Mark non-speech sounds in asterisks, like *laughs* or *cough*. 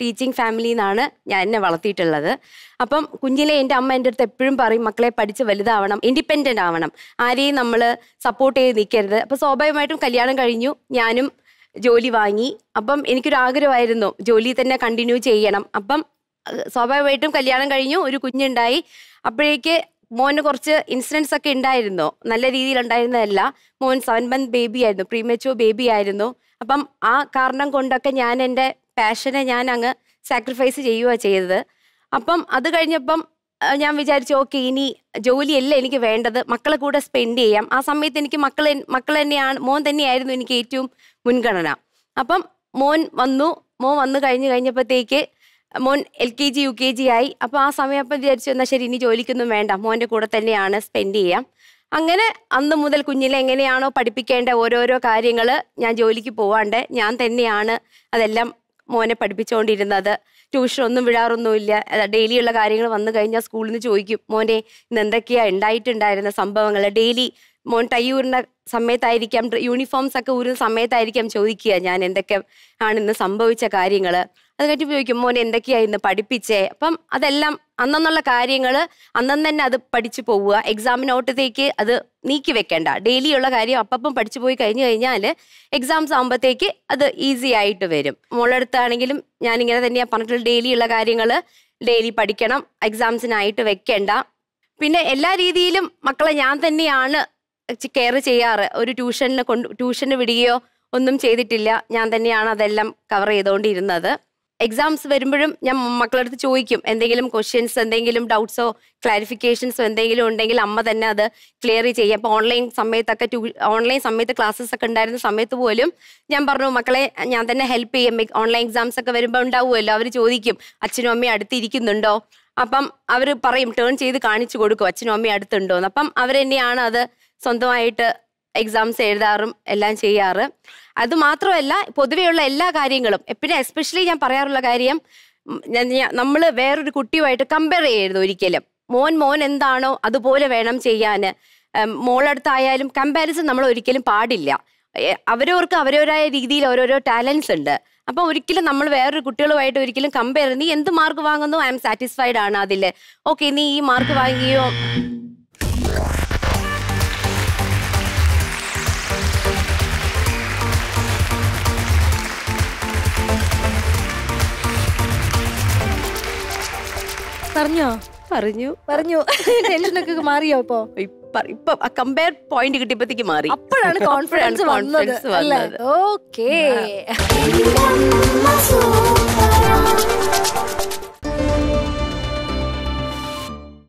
teaching ഫാമിലിയിൽ നിന്നാണ് ഞാൻ എന്നെ വളർത്തിയിട്ടുള്ളത് അപ്പം കുഞ്ഞിലെ എൻ്റെ അമ്മ എൻ്റെ അടുത്ത് എപ്പോഴും പറയും മക്കളെ പഠിച്ച് വലുതാവണം ഇൻഡിപെൻഡൻ്റ് ആവണം ആരെയും നമ്മൾ സപ്പോർട്ട് ചെയ്ത് നിൽക്കരുത് അപ്പോൾ സ്വാഭാവികമായിട്ടും കല്യാണം കഴിഞ്ഞു ഞാനും ജോലി വാങ്ങി അപ്പം എനിക്കൊരു ആഗ്രഹമായിരുന്നു ജോലി തന്നെ കണ്ടിന്യൂ ചെയ്യണം അപ്പം സ്വാഭാവികമായിട്ടും കല്യാണം കഴിഞ്ഞു ഒരു കുഞ്ഞുണ്ടായി അപ്പോഴേക്ക് മോന് കുറച്ച് ഇൻസിഡൻസ് ഒക്കെ ഉണ്ടായിരുന്നു നല്ല രീതിയിൽ ഉണ്ടായിരുന്നതല്ല മോൻ സെവൻ മന്ത് ബേബി ആയിരുന്നു പ്രീമെച്ചോ ബേബി ആയിരുന്നു അപ്പം ആ കാരണം കൊണ്ടൊക്കെ ഞാൻ എൻ്റെ പാഷനെ ഞാൻ അങ്ങ് സാക്രിഫൈസ് ചെയ്യുക ചെയ്തത് അപ്പം അത് കഴിഞ്ഞപ്പം ഞാൻ വിചാരിച്ചു ഓക്കെ ഇനി ജോലിയല്ല എനിക്ക് വേണ്ടത് മക്കളെ കൂടെ സ്പെൻഡ് ചെയ്യാം ആ സമയത്ത് എനിക്ക് മക്കൾ മക്കൾ തന്നെയാണ് മോൻ തന്നെയായിരുന്നു എനിക്ക് ഏറ്റവും മുൻഗണന അപ്പം മോൻ വന്നു മോൻ വന്നു കഴിഞ്ഞ് കഴിഞ്ഞപ്പോഴത്തേക്ക് മോൻ L K G U K G ആയി അപ്പോൾ ആ സമയം അപ്പം വിചാരിച്ചു എന്നാൽ ശരി ഇനി ജോലിക്കൊന്നും വേണ്ട മോൻ്റെ കൂടെ തന്നെയാണ് സ്പെൻഡ് ചെയ്യാം അങ്ങനെ അന്ന് മുതൽ കുഞ്ഞിനെ എങ്ങനെയാണോ പഠിപ്പിക്കേണ്ട ഓരോരോ കാര്യങ്ങൾ ഞാൻ ജോലിക്ക് പോവാണ്ട് ഞാൻ തന്നെയാണ് അതെല്ലാം മോനെ പഠിപ്പിച്ചുകൊണ്ടിരുന്നത് ട്യൂഷനൊന്നും വിടാറൊന്നുമില്ല ഡെയിലിയുള്ള കാര്യങ്ങൾ വന്നു കഴിഞ്ഞാൽ സ്കൂളിൽ നിന്ന് ചോദിക്കും മോനെ ഇന്ന് എന്തൊക്കെയാണ് ഉണ്ടായിട്ടുണ്ടായിരുന്ന സംഭവങ്ങൾ ഡെയിലി മോൻ ടൈ സമയത്തായിരിക്കാം യൂണിഫോംസ് ഒക്കെ ഊരുന്ന സമയത്തായിരിക്കാം ചോദിക്കുക ഞാൻ എന്തൊക്കെ ആണ് ഇന്ന് സംഭവിച്ച കാര്യങ്ങൾ അത് കഴിഞ്ഞ് ചോദിക്കും മോനെ എന്തൊക്കെയായിരുന്നു പഠിപ്പിച്ചേ അപ്പം അതെല്ലാം അന്നന്നുള്ള കാര്യങ്ങൾ അന്നന്ന് തന്നെ അത് പഠിച്ചു പോവുക എക്സാമിനോട്ടത്തേക്ക് അത് നീക്കി വെക്കേണ്ട ഉള്ള കാര്യം അപ്പം പഠിച്ചു പോയി കഴിഞ്ഞു കഴിഞ്ഞാൽ എക്സാംസ് ആകുമ്പോഴത്തേക്ക് അത് ഈസി ആയിട്ട് വരും മോളടുത്താണെങ്കിലും ഞാനിങ്ങനെ തന്നെയാണ് പറഞ്ഞിട്ടുള്ള ഡെയിലി ഉള്ള കാര്യങ്ങൾ ഡെയിലി പഠിക്കണം എക്സാംസിനായിട്ട് വെക്കേണ്ട പിന്നെ എല്ലാ രീതിയിലും മക്കളെ ഞാൻ തന്നെയാണ് കെയർ ചെയ്യാറ് ഒരു ട്യൂഷനിൽ കൊണ്ട് ട്യൂഷന് വിടുകയോ ഒന്നും ചെയ്തിട്ടില്ല ഞാൻ തന്നെയാണ് അതെല്ലാം കവർ ചെയ്തുകൊണ്ടിരുന്നത് എക്സാംസ് വരുമ്പോഴും ഞാൻ മക്കളടുത്ത് ചോദിക്കും എന്തെങ്കിലും ക്വസ്റ്റ്യൻസ് എന്തെങ്കിലും ഡൗട്ട്സോ ക്ലാരിഫിക്കേഷൻസോ എന്തെങ്കിലും ഉണ്ടെങ്കിൽ അമ്മ തന്നെ അത് ക്ലിയർ ചെയ്യും അപ്പോൾ ഓൺലൈൻ സമയത്തൊക്കെ ട്യൂ ഓൺലൈൻ സമയത്ത് ക്ലാസ്സസ് ഒക്കെ ഉണ്ടായിരുന്ന സമയത്ത് പോലും ഞാൻ പറഞ്ഞു മക്കളെ ഞാൻ തന്നെ ഹെൽപ്പ് ചെയ്യും ഓൺലൈൻ എക്സാംസ് ഒക്കെ വരുമ്പോൾ ഉണ്ടാവുമല്ലോ അവർ ചോദിക്കും അച്ഛനും അമ്മയും അടുത്തിരിക്കുന്നുണ്ടോ അപ്പം അവർ പറയും ടേൺ ചെയ്ത് കാണിച്ചു കൊടുക്കും അച്ഛനും അമ്മയും എന്ന് അപ്പം അവരെന്നെയാണ് അത് സ്വന്തമായിട്ട് എക്സാംസ് എഴുതാറും എല്ലാം ചെയ്യാറ് അത് മാത്രമല്ല പൊതുവെയുള്ള എല്ലാ കാര്യങ്ങളും പിന്നെ എസ്പെഷ്യലി ഞാൻ പറയാറുള്ള കാര്യം നമ്മൾ വേറൊരു കുട്ടിയുമായിട്ട് കമ്പയർ ചെയ്യരുത് ഒരിക്കലും മോൻ മോൻ എന്താണോ അതുപോലെ വേണം ചെയ്യാൻ മോളടുത്തായാലും കമ്പാരിസൺ നമ്മൾ ഒരിക്കലും പാടില്ല അവരവർക്ക് അവരവരായ രീതിയിൽ ഓരോരോ ടാലൻസ് ഉണ്ട് അപ്പൊ ഒരിക്കലും നമ്മൾ വേറൊരു കുട്ടികളുമായിട്ട് ഒരിക്കലും കമ്പയർ നീ എന്ത് മാർക്ക് വാങ്ങുന്നു ഐ എം സാറ്റിസ്ഫൈഡ് ആണ് അതില് ഓക്കെ നീ ഈ മാർക്ക് വാങ്ങിയോ പറഞ്ഞോ പറഞ്ഞു പറഞ്ഞു ടെൻഷനൊക്കെ *laughs* മാറിയോ ഇപ്പോ ഇപ്പൊ കമ്പയർ പോയിന്റ് കിട്ടിയപ്പോഴത്തേക്ക് മാറി അപ്പോഴാണ് കോൺഫിഡൻസ് *laughs* വന്നത് ഓക്കേ